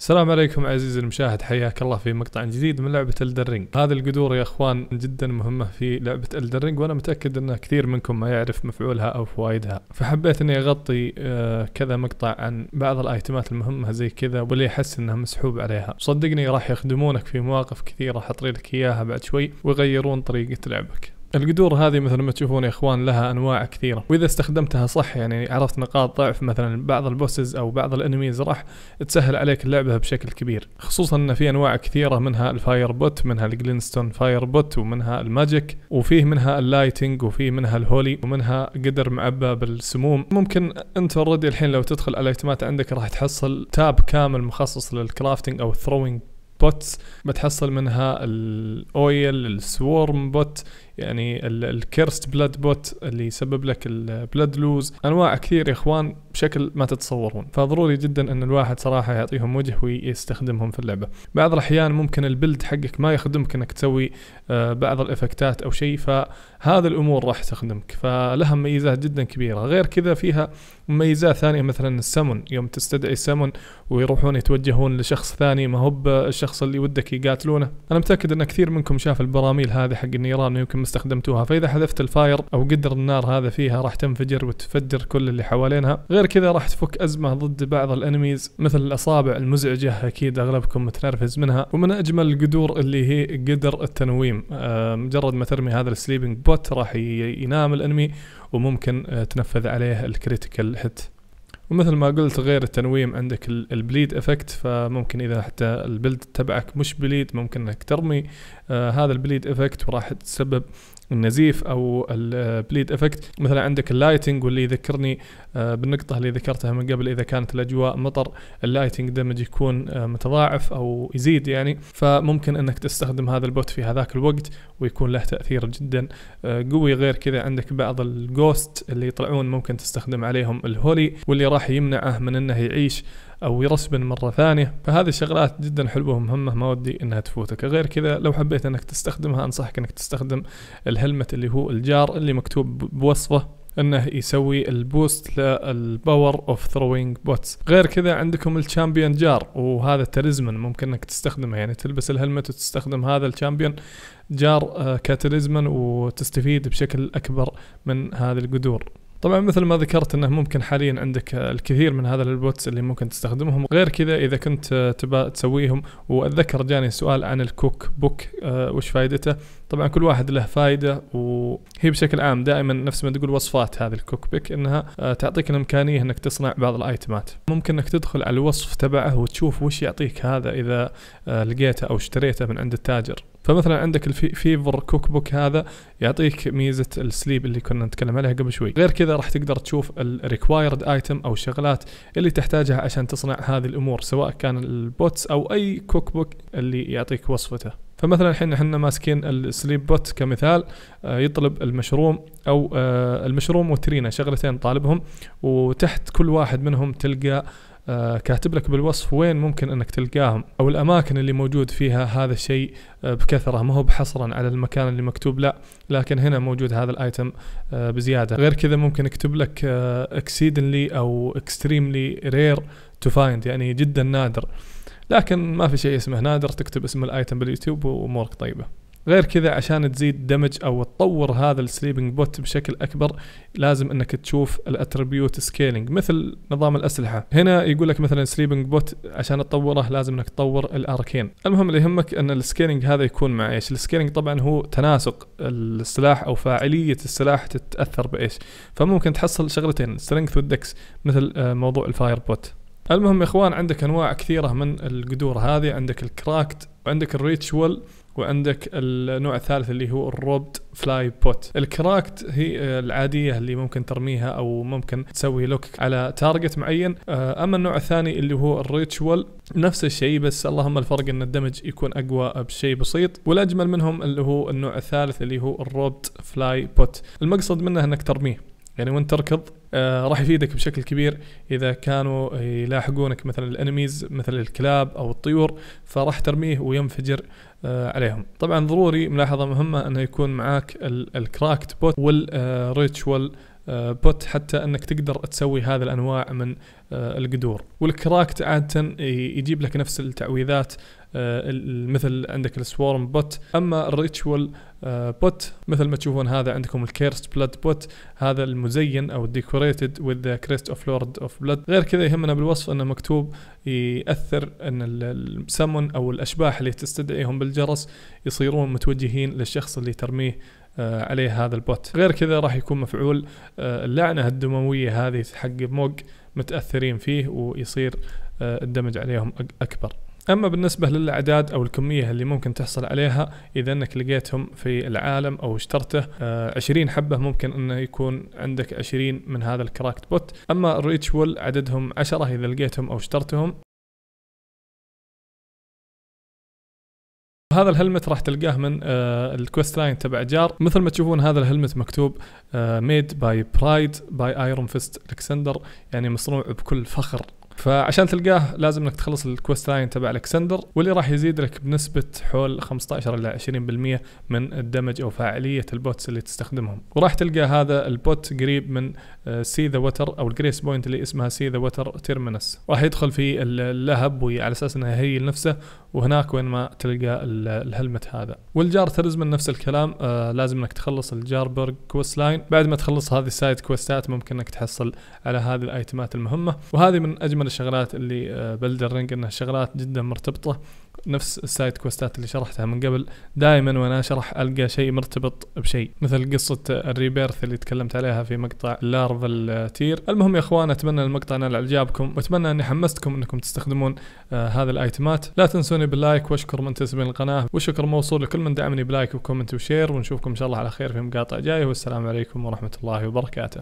السلام عليكم عزيزي المشاهد حياك الله في مقطع جديد من لعبة الدرينج هذه القدور يا اخوان جدا مهمة في لعبة الدرينج وانا متأكد ان كثير منكم ما يعرف مفعولها او فوائدها فحبيت اني اغطي آه، كذا مقطع عن بعض الايتمات المهمة زي كذا واللي يحس انها مسحوب عليها صدقني راح يخدمونك في مواقف كثيرة حطري لك اياها بعد شوي ويغيرون طريقة لعبك القدور هذه مثل ما تشوفون يا اخوان لها انواع كثيره واذا استخدمتها صح يعني عرفت نقاط ضعف مثلا بعض البوسز او بعض الانميز راح تسهل عليك اللعبه بشكل كبير خصوصا ان في انواع كثيره منها الفاير بوت منها الجلينستون فاير بوت ومنها الماجيك وفيه منها اللايتنج وفيه منها الهولي ومنها قدر معبى بالسموم ممكن انت اوريدي الحين لو تدخل على الايتمات عندك راح تحصل تاب كامل مخصص للكرافتنج او الثروينج بوتس بتحصل منها الاويل السورم بوت يعني الكيرست بلاد بوت اللي يسبب لك البلاد لوز انواع كثير يا اخوان بشكل ما تتصورون فضروري جدا ان الواحد صراحه يعطيهم وجه ويستخدمهم في اللعبه بعض الاحيان ممكن البلد حقك ما يخدمك انك تسوي آه، بعض الافكتات او شيء فهذه الامور راح تخدمك فلها مميزات جدا كبيره غير كذا فيها مميزات ثانيه مثلا السمن يوم تستدعي السمن ويروحون يتوجهون لشخص ثاني ما هو الشخص اللي ودك يقاتلونه انا متاكد ان كثير منكم شاف البراميل هذه حق النيران يمكن استخدمتوها فاذا حذفت الفاير او قدر النار هذا فيها راح تنفجر وتفجر كل اللي حوالينها غير كذا راح تفك ازمه ضد بعض الانميز مثل الاصابع المزعجه اكيد اغلبكم متنرفز منها ومن اجمل القدور اللي هي قدر التنويم آه، مجرد ما ترمي هذا السليبنج بوت راح ينام الانمي وممكن آه، تنفذ عليه الكريتيكال هيت ومثل ما قلت غير التنويم عندك البليد افكت فممكن اذا حتى البلد تبعك مش بليد ممكن انك ترمي آه هذا البليد افكت وراح تسبب النزيف او البليد افكت مثلا عندك اللايتنج واللي يذكرني آه، بالنقطه اللي ذكرتها من قبل اذا كانت الاجواء مطر اللايتنج دمج يكون آه، متضاعف او يزيد يعني فممكن انك تستخدم هذا البوت في هذاك الوقت ويكون له تاثير جدا آه، قوي غير كذا عندك بعض الجوست اللي يطلعون ممكن تستخدم عليهم الهولي واللي راح يمنعه من انه يعيش او يرسبن مره ثانيه فهذه الشغلات جدا حلوه ومهمه ما ودي انها تفوتك غير كذا لو حبيت انك تستخدمها انصحك انك تستخدم الهيد الهلمت اللي هو الجار اللي مكتوب بوصفه انه يسوي البوست للباور اوف ثروينج بوتس غير كذا عندكم الشامبيون جار وهذا تاليزمان ممكن انك تستخدمه يعني تلبس الهلمت وتستخدم هذا الشامبيون جار آه، كترزمن وتستفيد بشكل اكبر من هذه القدور طبعا مثل ما ذكرت انه ممكن حاليا عندك الكثير من هذا البوتس اللي ممكن تستخدمهم غير كذا اذا كنت تبى تسويهم واتذكر جاني سؤال عن الكوك بوك آه، وش فائدته طبعا كل واحد له فائده وهي بشكل عام دائما نفس ما تقول وصفات هذه الكوك بوك انها آه، تعطيك الامكانيه انك تصنع بعض الايتمات ممكن انك تدخل على الوصف تبعه وتشوف وش يعطيك هذا اذا آه، لقيته او اشتريته من عند التاجر فمثلا عندك الفيفر كوك بوك هذا يعطيك ميزه السليب اللي كنا نتكلم عليها قبل شوي غير كذا راح تقدر تشوف الريكوايرد ايتم او الشغلات اللي تحتاجها عشان تصنع هذه الامور سواء كان البوتس او اي كوك بوك اللي يعطيك وصفته فمثلا الحين احنا ماسكين السليب بوت كمثال آه، يطلب المشروم او آه، المشروم والترينا شغلتين طالبهم وتحت كل واحد منهم تلقى آه، كاتب لك بالوصف وين ممكن انك تلقاهم او الاماكن اللي موجود فيها هذا الشيء آه، بكثره ما هو بحصرا على المكان اللي مكتوب لا لكن هنا موجود هذا الايتم آه، بزياده غير كذا ممكن يكتب لك اكسيدنلي او اكستريملي رير تو فايند يعني جدا نادر لكن ما في شيء اسمه نادر تكتب اسم الايتم باليوتيوب وامورك طيبه غير كذا عشان تزيد دمج او تطور هذا السليبنج بوت بشكل اكبر لازم انك تشوف الاتربيوت سكيلينج مثل نظام الاسلحه هنا يقول لك مثلا سليبنج بوت عشان تطوره لازم انك تطور الاركين المهم اللي يهمك ان السكيلينج هذا يكون مع ايش السكيلينج طبعا هو تناسق السلاح او فاعليه السلاح تتاثر بايش فممكن تحصل شغلتين سترينث والدكس مثل آه، موضوع الفاير بوت المهم يا اخوان عندك انواع كثيره من القدور هذه عندك الكراكت وعندك الريتشوال وعندك النوع الثالث اللي هو الروبد فلاي بوت الكراكت هي العادية اللي ممكن ترميها أو ممكن تسوي لوك على تارجت معين آه، أما النوع الثاني اللي هو الريتشوال نفس الشيء بس اللهم الفرق ان الدمج يكون اقوى بشيء بسيط والاجمل منهم اللي هو النوع الثالث اللي هو الروبت فلاي بوت المقصد منه انك ترميه يعني وانت تركض آه، راح يفيدك بشكل كبير اذا كانوا يلاحقونك مثلا الانميز مثل الكلاب او الطيور فراح ترميه وينفجر آه، عليهم طبعا ضروري ملاحظه مهمه انه يكون معاك الكراكت بوت والريتشوال آه، آه، بوت حتى انك تقدر تسوي هذا الانواع من آه، القدور والكراكت عاده يجيب لك نفس التعويذات آه، مثل عندك السوارم بوت اما الريتشوال بوت مثل ما تشوفون هذا عندكم الكيرست بلاد بوت هذا المزين او الديكوريتد وذ كريست اوف لورد اوف بلاد غير كذا يهمنا بالوصف انه مكتوب ياثر ان السمن او الاشباح اللي تستدعيهم بالجرس يصيرون متوجهين للشخص اللي ترميه آه، عليه هذا البوت غير كذا راح يكون مفعول آه، اللعنة الدموية هذه حق موج متأثرين فيه ويصير آه، الدمج عليهم أكبر اما بالنسبه للاعداد او الكميه اللي ممكن تحصل عليها اذا انك لقيتهم في العالم او اشترته 20 حبه ممكن انه يكون عندك 20 من هذا الكراكت بوت اما الريتش وول عددهم 10 اذا لقيتهم او اشترتهم هذا الهلمت راح تلقاه من آه، الكوست لاين تبع جار مثل ما تشوفون هذا الهلمت مكتوب ميد باي برايد باي ايرون فيست الكسندر يعني مصنوع بكل فخر فعشان تلقاه لازم انك تخلص الكوست لاين تبع الكسندر واللي راح يزيد لك بنسبه حول 15 الى 20% من الدمج او فاعليه البوتس اللي تستخدمهم وراح تلقى هذا البوت قريب من سي ذا وتر او الجريس بوينت اللي اسمها سي ذا وتر تيرمينس راح يدخل في اللهب وعلى اساس انه هي نفسه وهناك وين ما تلقى الهلمت هذا والجار ترزمن نفس الكلام آه لازم انك تخلص الجار برج كويست لاين بعد ما تخلص هذه السايد كويستات ممكن انك تحصل على هذه الايتمات المهمه وهذه من اجمل الشغلات اللي بلدر آه، رينج انها شغلات جدا مرتبطه نفس السايد كوستات اللي شرحتها من قبل دائما وانا اشرح القى شيء مرتبط بشيء مثل قصه الريبيرث اللي تكلمت عليها في مقطع لارفل تير المهم يا اخوان اتمنى المقطع نال اعجابكم واتمنى اني حمستكم انكم تستخدمون آه هذه الايتمات لا تنسوني باللايك واشكر من تسبين القناه وشكر موصول لكل من دعمني بلايك وكومنت وشير ونشوفكم ان شاء الله على خير في مقاطع جايه والسلام عليكم ورحمه الله وبركاته